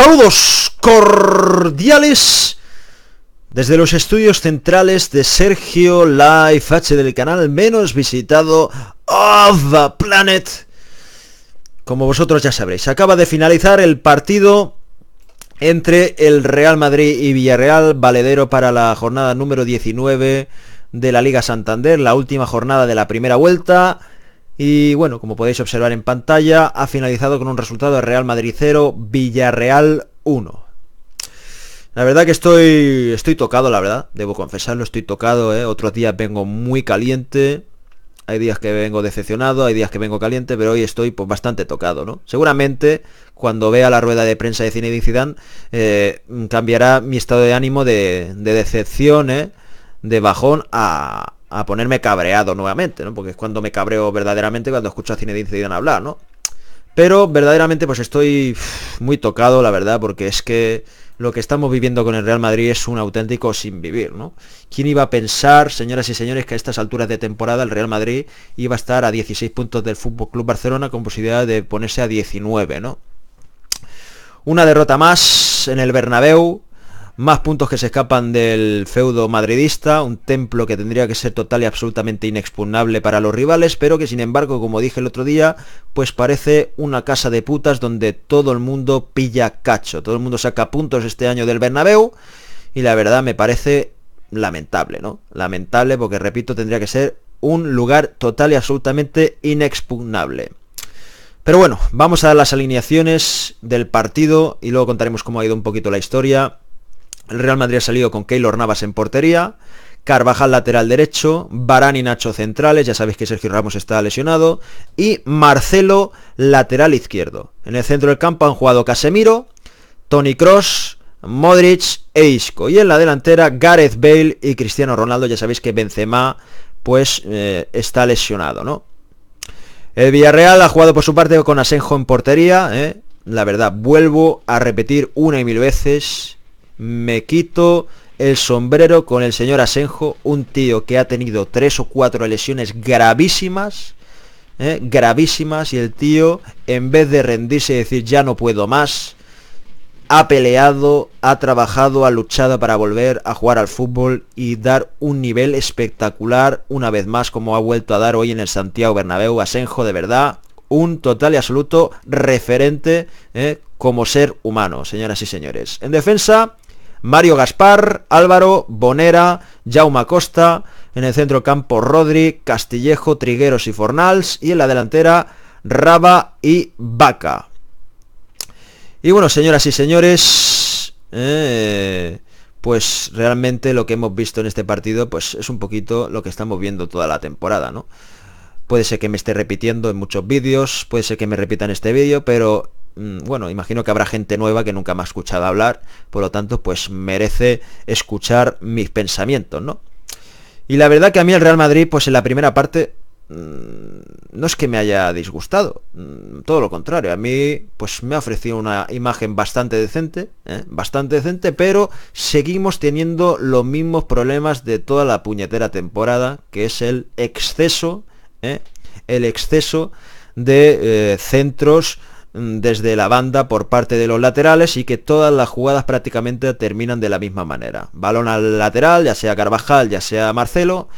Saludos cordiales desde los estudios centrales de Sergio Laifache H del canal menos visitado of the planet. Como vosotros ya sabréis, acaba de finalizar el partido entre el Real Madrid y Villarreal, valedero para la jornada número 19 de la Liga Santander, la última jornada de la primera vuelta. Y bueno, como podéis observar en pantalla, ha finalizado con un resultado de Real Madrid 0, Villarreal 1. La verdad que estoy, estoy tocado, la verdad, debo confesarlo, estoy tocado, ¿eh? otros días vengo muy caliente, hay días que vengo decepcionado, hay días que vengo caliente, pero hoy estoy pues, bastante tocado, ¿no? Seguramente cuando vea la rueda de prensa de Cine y eh, cambiará mi estado de ánimo de, decepción, ¿eh? de bajón a, a ponerme cabreado nuevamente, ¿no? Porque es cuando me cabreo verdaderamente cuando escucho a Zinedine Zidane hablar, ¿no? Pero verdaderamente pues estoy muy tocado, la verdad, porque es que lo que estamos viviendo con el Real Madrid es un auténtico sin vivir, ¿no? ¿Quién iba a pensar, señoras y señores, que a estas alturas de temporada el Real Madrid iba a estar a 16 puntos del FC Barcelona con posibilidad de ponerse a 19, ¿no? Una derrota más en el Bernabéu, más puntos que se escapan del feudo madridista, un templo que tendría que ser total y absolutamente inexpugnable para los rivales, pero que sin embargo, como dije el otro día, pues parece una casa de putas donde todo el mundo pilla cacho, todo el mundo saca puntos este año del Bernabéu y la verdad me parece lamentable, ¿no? Lamentable porque, repito, tendría que ser un lugar total y absolutamente inexpugnable. Pero bueno, vamos a las alineaciones del partido y luego contaremos cómo ha ido un poquito la historia el Real Madrid ha salido con Keylor Navas en portería, Carvajal lateral derecho, Barán y Nacho centrales, ya sabéis que Sergio Ramos está lesionado, y Marcelo lateral izquierdo. En el centro del campo han jugado Casemiro, Tony Cross, Modric e Isco. Y en la delantera Gareth Bale y Cristiano Ronaldo, ya sabéis que Benzema pues eh, está lesionado, ¿no? El Villarreal ha jugado por su parte con Asenjo en portería, ¿eh? la verdad, vuelvo a repetir una y mil veces me quito el sombrero con el señor Asenjo, un tío que ha tenido tres o cuatro lesiones gravísimas, ¿eh? gravísimas, y el tío, en vez de rendirse y decir ya no puedo más, ha peleado, ha trabajado, ha luchado para volver a jugar al fútbol y dar un nivel espectacular una vez más como ha vuelto a dar hoy en el Santiago Bernabéu. Asenjo, de verdad, un total y absoluto referente ¿eh? como ser humano, señoras y señores. En defensa, Mario Gaspar, Álvaro, Bonera, Jaume Costa, en el centro campo Rodri, Castillejo, Trigueros y Fornals, y en la delantera Raba y Vaca. Y bueno, señoras y señores, eh, pues realmente lo que hemos visto en este partido pues es un poquito lo que estamos viendo toda la temporada, ¿no? Puede ser que me esté repitiendo en muchos vídeos, puede ser que me repitan este vídeo, pero Mm, bueno, imagino que habrá gente nueva que nunca me ha escuchado hablar, por lo tanto, pues merece escuchar mis pensamientos, ¿no? Y la verdad que a mí el Real Madrid, pues en la primera parte, mm, no es que me haya disgustado, mm, todo lo contrario, a mí pues me ha ofrecido una imagen bastante decente, ¿eh? bastante decente, pero seguimos teniendo los mismos problemas de toda la puñetera temporada, que es el exceso, ¿eh? el exceso de eh, centros Mm, desde la banda por parte de los laterales y que todas las jugadas prácticamente terminan de la misma manera. Balón al lateral, ya sea Carvajal, ya sea Marcelo,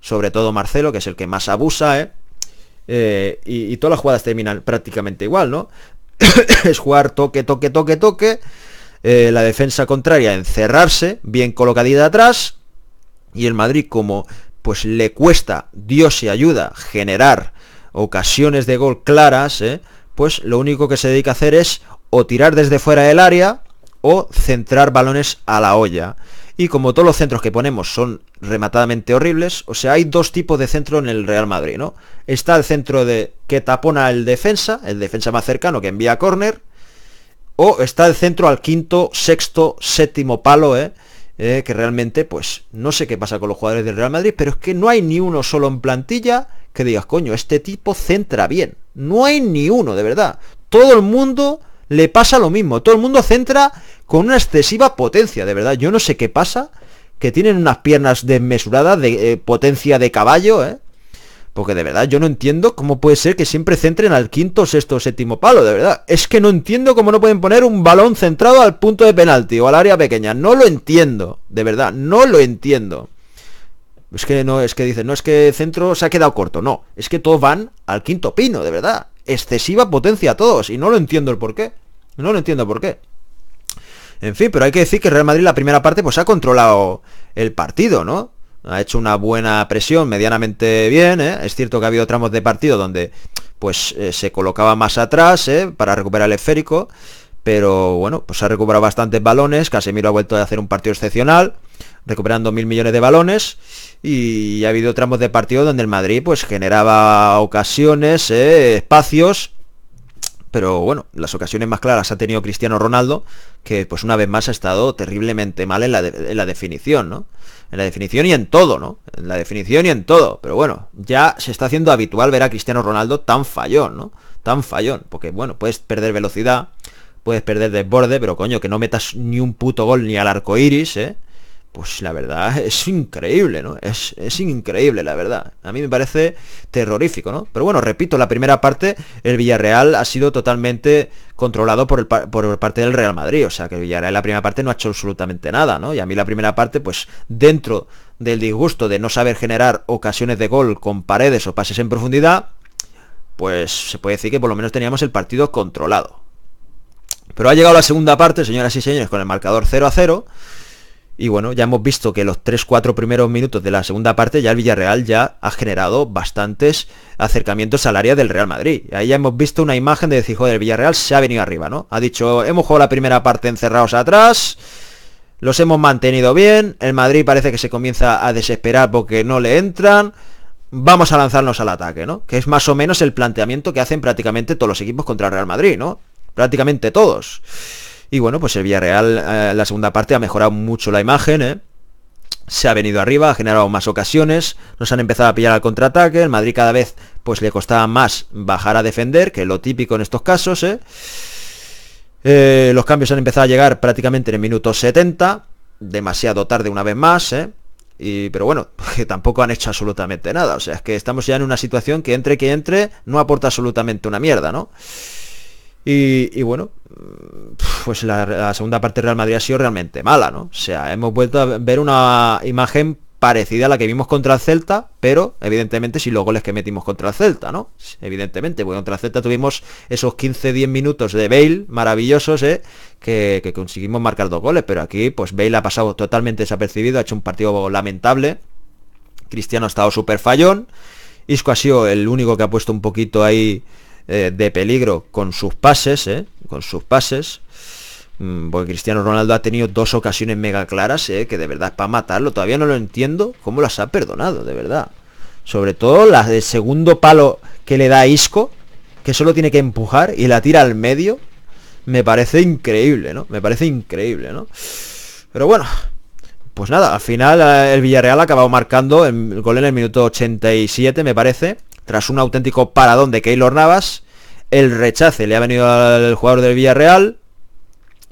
sobre todo Marcelo, que es el que más abusa, ¿eh? eh y, todas las jugadas terminan prácticamente igual, ¿no? es jugar toque, toque, toque, toque, eh, la defensa contraria encerrarse, bien colocadita atrás, y el Madrid como pues le cuesta, Dios y ayuda, generar ocasiones de gol claras, ¿eh? pues lo único que se dedica a hacer es o tirar desde fuera del área o centrar balones a la olla. Y como todos los centros que ponemos son rematadamente horribles, o sea, hay dos tipos de centro en el Real Madrid, ¿no? Está el centro de que tapona el defensa, el defensa más cercano que envía a córner, o está el centro al quinto, sexto, séptimo palo, ¿eh? Eh, que realmente, pues, no sé qué pasa con los jugadores del Real Madrid, pero es que no hay ni uno solo en plantilla que digas, coño, este tipo centra bien. No hay ni uno, de verdad. Todo el mundo le pasa lo mismo. Todo el mundo centra con una excesiva potencia, de verdad. Yo no sé qué pasa. Que tienen unas piernas desmesuradas de eh, potencia de caballo, ¿eh? Porque de verdad yo no entiendo cómo puede ser que siempre centren al quinto, sexto, séptimo palo, de verdad. Es que no entiendo cómo no pueden poner un balón centrado al punto de penalti o al área pequeña. No lo entiendo, de verdad, no lo entiendo. Es que no, es que dicen, no es que centro se ha quedado corto, no, es que todos van al quinto pino, de verdad. Excesiva potencia a todos, y no lo entiendo el por qué. No lo entiendo por qué. En fin, pero hay que decir que Real Madrid la primera parte pues ha controlado el partido, ¿no? Ha hecho una buena presión, medianamente bien, ¿eh? Es cierto que ha habido tramos de partido donde pues eh, se colocaba más atrás, ¿eh? Para recuperar el esférico, pero bueno, pues ha recuperado bastantes balones, Casemiro ha vuelto a hacer un partido excepcional recuperando mil millones de balones y ha habido tramos de partido donde el Madrid pues generaba ocasiones, eh, espacios, pero bueno, las ocasiones más claras ha tenido Cristiano Ronaldo, que pues una vez más ha estado terriblemente mal en la, la, definición, ¿no? En la definición y en todo, ¿no? En la definición y en todo, pero bueno, ya se está haciendo habitual ver a Cristiano Ronaldo tan fallón, ¿no? Tan fallón, porque bueno, puedes perder velocidad, puedes perder desborde, pero coño, que no metas ni un puto gol ni al arco iris, ¿eh? pues la verdad es increíble, ¿no? Es, increíble, la verdad. A mí me parece terrorífico, ¿no? Pero bueno, repito, la primera parte, el Villarreal ha sido totalmente controlado por, parte del Real Madrid. O sea, que el Villarreal la primera parte no ha hecho absolutamente nada, ¿no? Y a mí la primera parte, pues dentro del disgusto de no saber generar ocasiones de gol con paredes o pases en profundidad, pues se puede decir que por lo menos teníamos el partido controlado. Pero ha llegado la segunda parte, señoras y señores, con el marcador 0 a 0 y bueno, ya hemos visto que los 3-4 primeros minutos de la segunda parte ya el Villarreal ya ha generado bastantes acercamientos al área del Real Madrid. Ahí ya hemos visto una imagen de decir, joder, el Villarreal se ha venido arriba, ¿no? Ha dicho, hemos jugado la primera parte encerrados atrás, los hemos mantenido bien, el Madrid parece que se comienza a desesperar porque no le entran, vamos a lanzarnos al ataque, ¿no? Que es más o menos el planteamiento que hacen prácticamente todos los equipos contra el Real Madrid, ¿no? Prácticamente todos. Y bueno, pues el Villarreal Real, eh, la segunda parte ha mejorado mucho la imagen, ¿eh? se ha venido arriba, ha generado más ocasiones, nos han empezado a pillar al contraataque, el Madrid cada vez pues le costaba más bajar a defender, que es lo típico en estos casos, ¿eh? Eh, los cambios han empezado a llegar prácticamente en el minuto 70, demasiado tarde una vez más, ¿eh? Y, pero bueno, que tampoco han hecho absolutamente nada, o sea, es que estamos ya en una situación que entre que entre no aporta absolutamente una mierda, ¿no? Y, bueno, pues la, segunda parte de Real Madrid ha sido realmente mala, ¿no? O sea, hemos vuelto a ver una imagen parecida a la que vimos contra el Celta, pero evidentemente sin los goles que metimos contra el Celta, ¿no? Evidentemente, bueno, contra el Celta tuvimos esos 15-10 minutos de Bale maravillosos, ¿eh? Que, que, conseguimos marcar dos goles, pero aquí pues Bale ha pasado totalmente desapercibido, ha hecho un partido lamentable, Cristiano ha estado súper fallón, Isco ha sido el único que ha puesto un poquito ahí eh, de peligro con sus pases, eh, con sus pases. Mm, porque Cristiano Ronaldo ha tenido dos ocasiones mega claras, eh, que de verdad es para matarlo. Todavía no lo entiendo cómo las ha perdonado, de verdad. Sobre todo las del segundo palo que le da Isco, que solo tiene que empujar y la tira al medio. Me parece increíble, ¿no? Me parece increíble, ¿no? Pero bueno, pues nada, al final eh, el Villarreal ha acabado marcando el gol en el minuto 87, me parece tras un auténtico paradón de Keylor Navas. El rechace le ha venido al jugador del Villarreal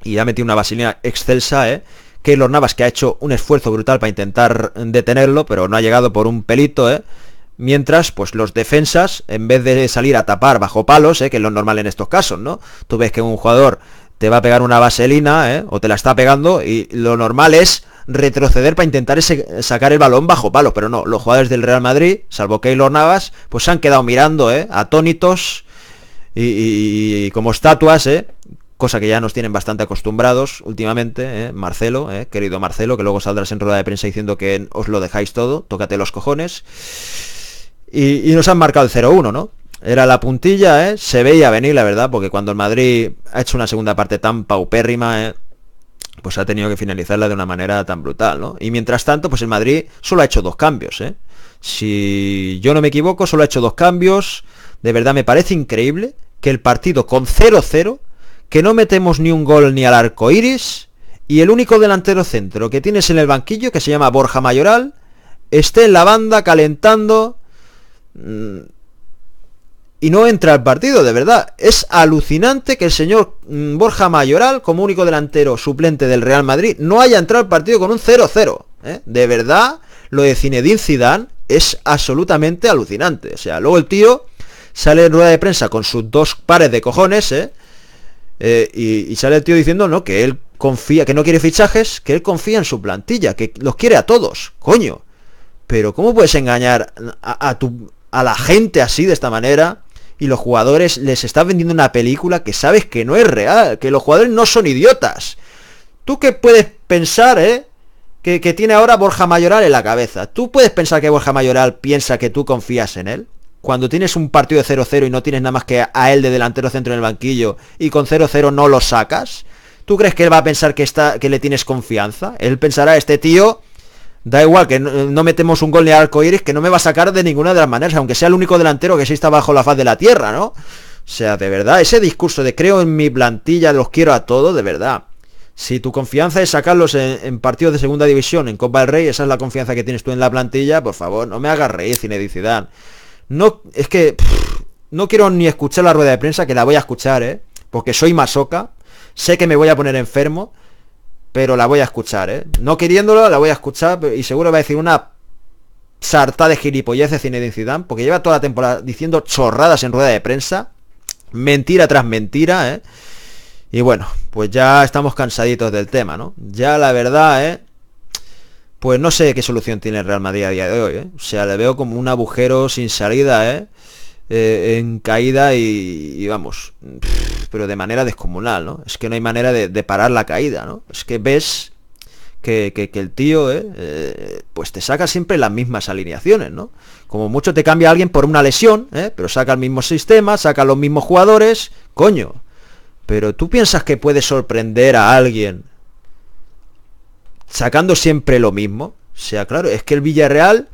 y ha metido una vaselina excelsa, ¿eh? Keylor Navas que ha hecho un esfuerzo brutal para intentar detenerlo, pero no ha llegado por un pelito, ¿eh? Mientras, pues los defensas, en vez de salir a tapar bajo palos, ¿eh? que es lo normal en estos casos, ¿no? Tú ves que un jugador te va a pegar una vaselina, ¿eh? o te la está pegando, y lo normal es retroceder para intentar sacar el balón bajo palo pero no, los jugadores del Real Madrid, salvo Keylor Navas, pues se han quedado mirando, ¿eh? atónitos y, como estatuas, ¿eh? cosa que ya nos tienen bastante acostumbrados últimamente, eh, Marcelo, eh, querido Marcelo, que luego saldrás en rueda de prensa diciendo que os lo dejáis todo, tócate los cojones. Y, nos han marcado el 0-1, ¿no? Era la puntilla, ¿eh? se veía venir, la verdad, porque cuando el Madrid ha hecho una segunda parte tan paupérrima, eh, pues ha tenido que finalizarla de una manera tan brutal, ¿no? Y mientras tanto, pues el Madrid solo ha hecho dos cambios, ¿eh? Si yo no me equivoco, solo ha hecho dos cambios. De verdad me parece increíble que el partido con 0-0, que no metemos ni un gol ni al arco iris, y el único delantero centro que tienes en el banquillo, que se llama Borja Mayoral, esté en la banda calentando. Mm, y no entra al partido, de verdad. Es alucinante que el señor mm, Borja Mayoral, como único delantero suplente del Real Madrid, no haya entrado al partido con un 0-0. ¿eh? De verdad, lo de Zinedine Zidane es absolutamente alucinante. O sea, luego el tío sale en rueda de prensa con sus dos pares de cojones, ¿eh? eh y, sale el tío diciendo, ¿no? Que él confía, que no quiere fichajes, que él confía en su plantilla, que los quiere a todos, coño. Pero ¿cómo puedes engañar a, tu, a la gente así de esta manera? y los jugadores les estás vendiendo una película que sabes que no es real, que los jugadores no son idiotas. ¿Tú qué puedes pensar, eh? Que, tiene ahora Borja Mayoral en la cabeza. ¿Tú puedes pensar que Borja Mayoral piensa que tú confías en él? Cuando tienes un partido de 0-0 y no tienes nada más que a él de delantero centro en el banquillo y con 0-0 no lo sacas, ¿tú crees que él va a pensar que, está, que le tienes confianza? Él pensará, este tío Da igual que no, metemos un gol de arco iris, que no me va a sacar de ninguna de las maneras, aunque sea el único delantero que está bajo la faz de la tierra, ¿no? O sea, de verdad, ese discurso de creo en mi plantilla, los quiero a todos, de verdad. Si tu confianza es sacarlos en, partidos de segunda división, en Copa del Rey, esa es la confianza que tienes tú en la plantilla, por favor, no me hagas reír, Cinedicidad. No, es que no quiero ni escuchar la rueda de prensa, que la voy a escuchar, ¿eh? Porque soy masoca, sé que me voy a poner enfermo, pero la voy a escuchar, ¿eh? No queriéndolo, la voy a escuchar y seguro va a decir una sarta de gilipolleces de Zidane, porque lleva toda la temporada diciendo chorradas en rueda de prensa, mentira tras mentira, ¿eh? Y bueno, pues ya estamos cansaditos del tema, ¿no? Ya la verdad, ¿eh? Pues no sé qué solución tiene el Real Madrid a día de hoy, ¿eh? O sea, le veo como un agujero sin salida, ¿eh? eh en caída y, vamos... Pues, pero de manera descomunal, ¿no? Es que no hay manera de, parar la caída, ¿no? Es que ves que, el tío, ¿eh? ¿eh? pues te saca siempre las mismas alineaciones, ¿no? Como mucho te cambia alguien por una lesión, ¿eh? pero saca el mismo sistema, saca los mismos jugadores, coño. Pero tú piensas que puedes sorprender a alguien sacando siempre lo mismo. O sea, claro, es que el Villarreal,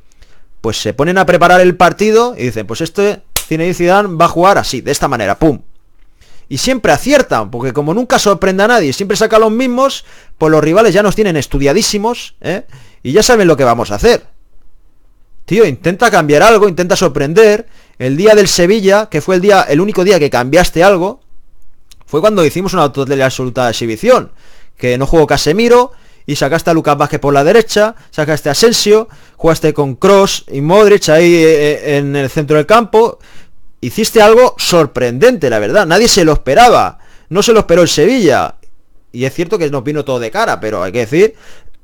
pues se ponen a preparar el partido y dicen, pues este y Zidane va a jugar así, de esta manera, pum, y siempre aciertan, porque como nunca sorprende a nadie, siempre saca los mismos, pues los rivales ya nos tienen estudiadísimos, ¿eh? Y ya saben lo que vamos a hacer. Tío, intenta cambiar algo, intenta sorprender. El día del Sevilla, que fue el día, el único día que cambiaste algo, fue cuando hicimos una total absoluta exhibición. Que no jugó Casemiro, y sacaste a Lucas Vázquez por la derecha, sacaste a Asensio, jugaste con Cross y Modric ahí eh, eh, en el centro del campo, hiciste algo sorprendente, la verdad. Nadie se lo esperaba. No se lo esperó el Sevilla. Y es cierto que nos vino todo de cara, pero hay que decir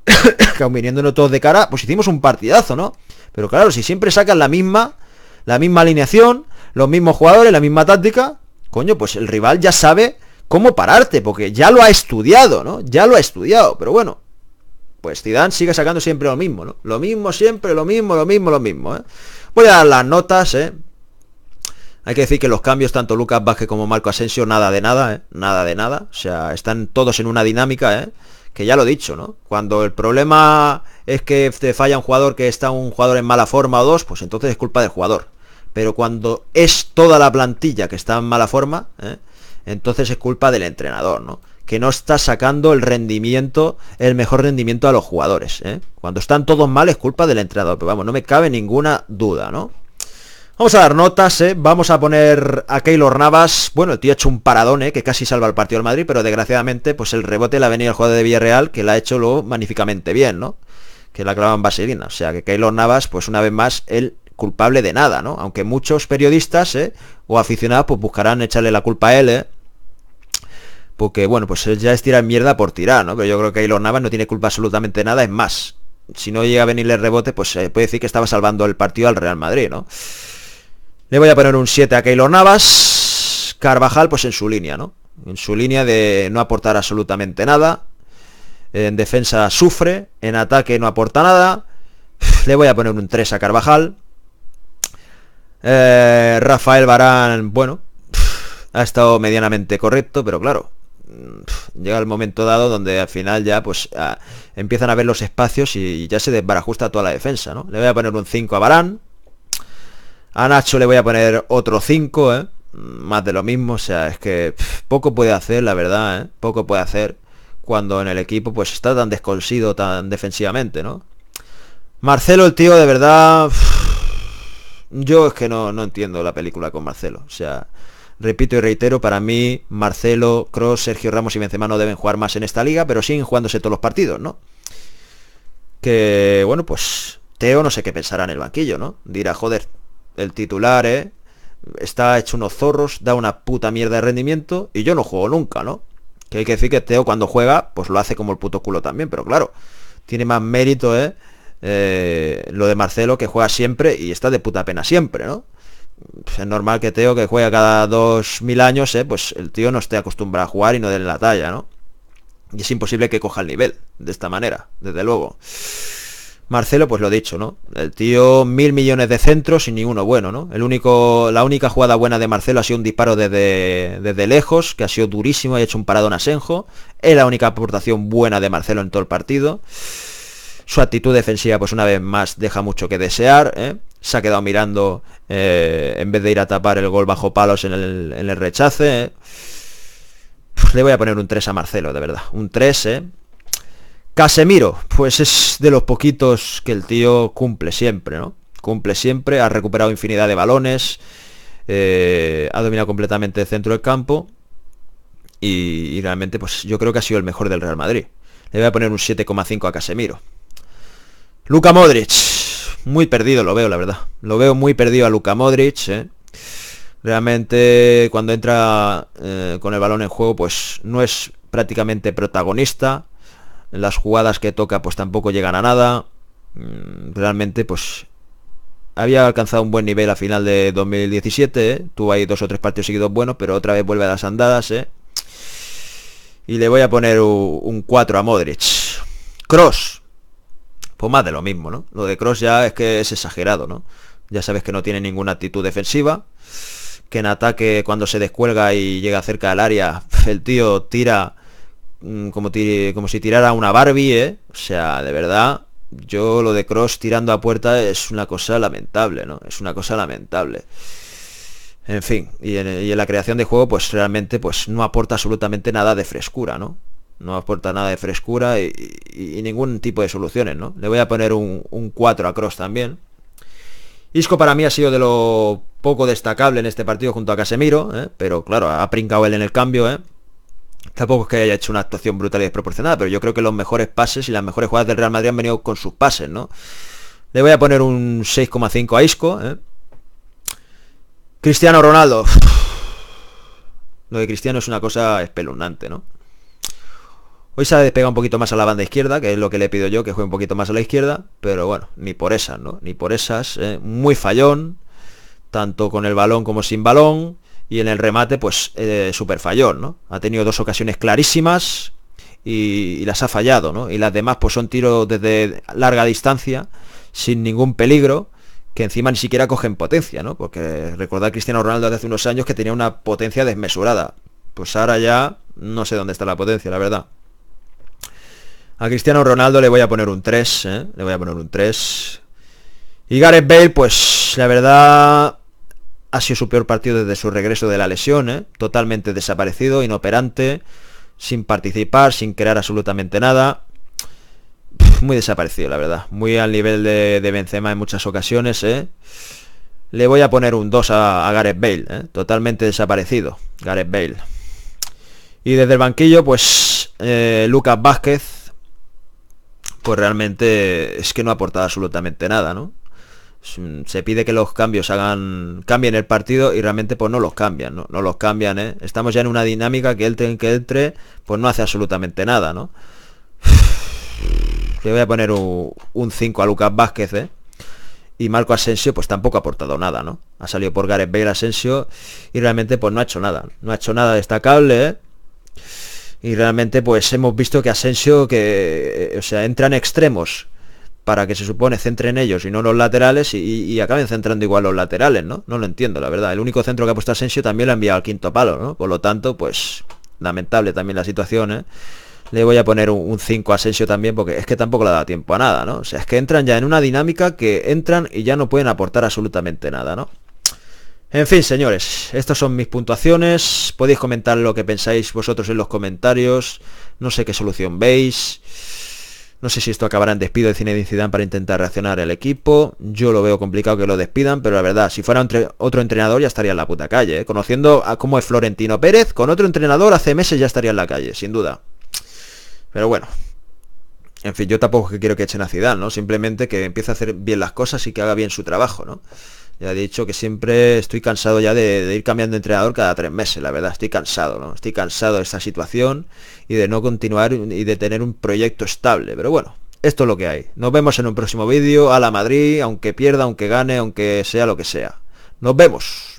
que aun viniéndonos todos de cara, pues hicimos un partidazo, ¿no? Pero claro, si siempre sacan la misma, la misma alineación, los mismos jugadores, la misma táctica, coño, pues el rival ya sabe cómo pararte, porque ya lo ha estudiado, ¿no? Ya lo ha estudiado, pero bueno, pues Zidane sigue sacando siempre lo mismo, ¿no? Lo mismo siempre, lo mismo, lo mismo, lo mismo, ¿eh? Voy a dar las notas, ¿eh? Hay que decir que los cambios, tanto Lucas Vázquez como Marco Asensio, nada de nada, ¿eh? nada de nada. O sea, están todos en una dinámica, ¿eh? que ya lo he dicho, ¿no? Cuando el problema es que te falla un jugador que está un jugador en mala forma o dos, pues entonces es culpa del jugador. Pero cuando es toda la plantilla que está en mala forma, ¿eh? entonces es culpa del entrenador, ¿no? Que no está sacando el rendimiento, el mejor rendimiento a los jugadores. ¿eh? Cuando están todos mal es culpa del entrenador. Pero vamos, no me cabe ninguna duda, ¿no? Vamos a dar notas, ¿eh? vamos a poner a Keylor Navas, bueno, el tío ha hecho un paradón, ¿eh? que casi salva el partido al Madrid, pero desgraciadamente pues el rebote le ha venido el jugador de Villarreal, que la ha hecho lo magníficamente bien, ¿no? Que la clavan vaselina, o sea que Keylor Navas, pues una vez más, el culpable de nada, ¿no? Aunque muchos periodistas ¿eh? o aficionados pues buscarán echarle la culpa a él, ¿eh? Porque, bueno, pues ya es tirar mierda por tirar, ¿no? Pero yo creo que Keylor Navas no tiene culpa absolutamente nada, es más, si no llega a venirle el rebote, pues se puede decir que estaba salvando el partido al Real Madrid, ¿no? Le voy a poner un 7 a Keylor Navas. Carvajal, pues en su línea, ¿no? En su línea de no aportar absolutamente nada. En defensa sufre. En ataque no aporta nada. Le voy a poner un 3 a Carvajal. Eh, Rafael Barán, bueno, ha estado medianamente correcto, pero claro, llega el momento dado donde al final ya pues ah, empiezan a ver los espacios y ya se desbarajusta toda la defensa, ¿no? Le voy a poner un 5 a Barán. A Nacho le voy a poner otro 5, ¿eh? Más de lo mismo, o sea, es que poco puede hacer, la verdad, ¿eh? Poco puede hacer cuando en el equipo pues está tan desconsido, tan defensivamente, ¿no? Marcelo, el tío, de verdad... yo es que no, entiendo la película con Marcelo, o sea repito y reitero, para mí Marcelo, Cross, Sergio Ramos y Benzema no deben jugar más en esta liga, pero siguen jugándose todos los partidos, ¿no? Que bueno, pues Teo no sé qué pensará en el banquillo, ¿no? Dirá, joder, el titular, ¿eh? Está hecho unos zorros, da una puta mierda de rendimiento y yo no juego nunca, ¿no? Que hay que decir que Teo cuando juega, pues lo hace como el puto culo también, pero claro, tiene más mérito, ¿eh? eh lo de Marcelo que juega siempre y está de puta pena siempre, ¿no? Pues es normal que Teo que juega cada dos mil años, ¿eh? Pues el tío no esté acostumbrado a jugar y no den la talla, ¿no? Y es imposible que coja el nivel de esta manera, desde luego. Marcelo, pues lo dicho, ¿no? El tío mil millones de centros y ninguno bueno, ¿no? El único, la única jugada buena de Marcelo ha sido un disparo desde, desde lejos, que ha sido durísimo, ha hecho un parado en Asenjo. Es la única aportación buena de Marcelo en todo el partido. Su actitud defensiva, pues una vez más, deja mucho que desear. ¿eh? Se ha quedado mirando eh, en vez de ir a tapar el gol bajo palos en el, rechace. ¿eh? le voy a poner un 3 a Marcelo, de verdad. Un 3, ¿eh? Casemiro, pues es de los poquitos que el tío cumple siempre, ¿no? Cumple siempre, ha recuperado infinidad de balones, eh, ha dominado completamente el centro del campo y, realmente pues yo creo que ha sido el mejor del Real Madrid. Le voy a poner un 7,5 a Casemiro. Luka Modric, muy perdido lo veo, la verdad. Lo veo muy perdido a Luka Modric, ¿eh? Realmente cuando entra eh, con el balón en juego pues no es prácticamente protagonista las jugadas que toca pues tampoco llegan a nada. Mm, realmente pues había alcanzado un buen nivel a final de 2017. ¿eh? Tuvo ahí dos o tres partidos seguidos buenos, pero otra vez vuelve a las andadas. ¿eh? Y le voy a poner un 4 a Modric. Cross. Pues más de lo mismo, ¿no? Lo de Cross ya es que es exagerado, ¿no? Ya sabes que no tiene ninguna actitud defensiva. Que en ataque cuando se descuelga y llega cerca al área, el tío tira Mm, como, si tirara una Barbie, ¿eh? O sea, de verdad, yo lo de Cross tirando a puerta es una cosa lamentable, ¿no? Es una cosa lamentable. En fin, y en, la creación de juego, pues realmente pues, no aporta absolutamente nada de frescura, ¿no? No aporta nada de frescura y, ningún tipo de soluciones, ¿no? Le voy a poner un, 4 a Cross también. Isco para mí ha sido de lo poco destacable en este partido junto a Casemiro, ¿eh? pero claro, ha pringado él en el cambio, ¿eh? Tampoco es que haya hecho una actuación brutal y desproporcionada, pero yo creo que los mejores pases y las mejores jugadas del Real Madrid han venido con sus pases, ¿no? Le voy a poner un 6,5 a Isco. ¿eh? Cristiano Ronaldo. Lo de Cristiano es una cosa espeluznante, ¿no? Hoy se ha despegado un poquito más a la banda izquierda, que es lo que le pido yo, que juegue un poquito más a la izquierda, pero bueno, ni por esas, ¿no? Ni por esas. ¿eh? Muy fallón, tanto con el balón como sin balón y en el remate pues eh, super ¿no? Ha tenido dos ocasiones clarísimas y, las ha fallado, ¿no? Y las demás pues son tiros desde larga distancia, sin ningún peligro, que encima ni siquiera cogen potencia, ¿no? Porque recordar Cristiano Ronaldo hace unos años que tenía una potencia desmesurada. Pues ahora ya no sé dónde está la potencia, la verdad. A Cristiano Ronaldo le voy a poner un 3, ¿eh? Le voy a poner un 3. Y Gareth Bale, pues la verdad ha sido su peor partido desde su regreso de la lesión, ¿eh? totalmente desaparecido, inoperante, sin participar, sin crear absolutamente nada. muy desaparecido, la verdad. Muy al nivel de, Benzema en muchas ocasiones. ¿eh? Le voy a poner un 2 a, Gareth Bale. ¿eh? Totalmente desaparecido. Gareth Bale. Y desde el banquillo, pues eh, Lucas Vázquez. Pues realmente es que no ha aportado absolutamente nada, ¿no? Mm, se pide que los cambios hagan cambien el partido y realmente pues no los cambian no, los cambian ¿eh? estamos ya en una dinámica que el tren que entre pues no hace absolutamente nada no le voy a poner un 5 a Lucas Vázquez ¿eh? y Marco Asensio pues tampoco ha aportado nada no ha salido por Gareth Bale Asensio y realmente pues no ha hecho nada no ha hecho nada destacable ¿eh? y realmente pues hemos visto que Asensio que o sea entra en extremos para que se supone centren ellos y no los laterales y, acaben centrando igual los laterales, ¿no? No lo entiendo, la verdad. El único centro que ha puesto Asensio también lo ha enviado al quinto palo, ¿no? Por lo tanto, pues lamentable también la situación, ¿eh? Le voy a poner un 5 a Asensio también porque es que tampoco le ha dado tiempo a nada, ¿no? O sea, es que entran ya en una dinámica que entran y ya no pueden aportar absolutamente nada, ¿no? En fin, señores, estas son mis puntuaciones. Podéis comentar lo que pensáis vosotros en los comentarios. No sé qué solución veis. No sé si esto acabará en despido de Zinedine Zidane para intentar reaccionar el equipo. Yo lo veo complicado que lo despidan, pero la verdad, si fuera otro entrenador ya estaría en la puta calle. ¿eh? Conociendo cómo es Florentino Pérez, con otro entrenador hace meses ya estaría en la calle, sin duda. Pero bueno. En fin, yo tampoco quiero que echen a Zidane, ¿no? Simplemente que empiece a hacer bien las cosas y que haga bien su trabajo, ¿no? Ya he dicho que siempre estoy cansado ya de, ir cambiando de entrenador cada tres meses, la verdad. Estoy cansado, ¿no? Estoy cansado de esta situación y de no continuar y de tener un proyecto estable. Pero bueno, esto es lo que hay. Nos vemos en un próximo vídeo. A la Madrid, aunque pierda, aunque gane, aunque sea lo que sea. Nos vemos.